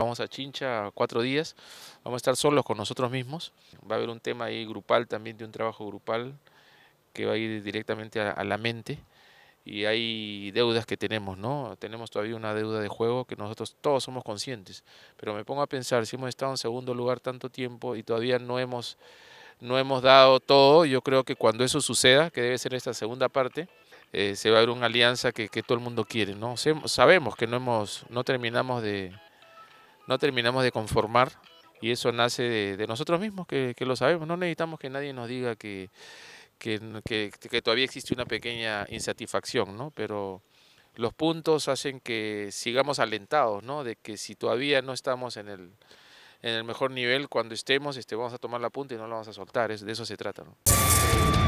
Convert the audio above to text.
Vamos a Chincha cuatro días, vamos a estar solos con nosotros mismos. Va a haber un tema ahí grupal también, de un trabajo grupal que va a ir directamente a, la mente. Y hay deudas que tenemos, ¿no? Tenemos todavía una deuda de juego que nosotros todos somos conscientes. Pero me pongo a pensar, si hemos estado en segundo lugar tanto tiempo y todavía no hemos, no hemos dado todo, yo creo que cuando eso suceda, que debe ser esta segunda parte, eh, se va a haber una alianza que, todo el mundo quiere, ¿no? sabemos que no, hemos, no terminamos de no terminamos de conformar y eso nace de, nosotros mismos, que, lo sabemos. No necesitamos que nadie nos diga que, que, todavía existe una pequeña insatisfacción, ¿no? Pero los puntos hacen que sigamos alentados, ¿no? De que si todavía no estamos en el, mejor nivel, cuando estemos, este, vamos a tomar la punta y no la vamos a soltar. Es, de eso se trata, ¿no?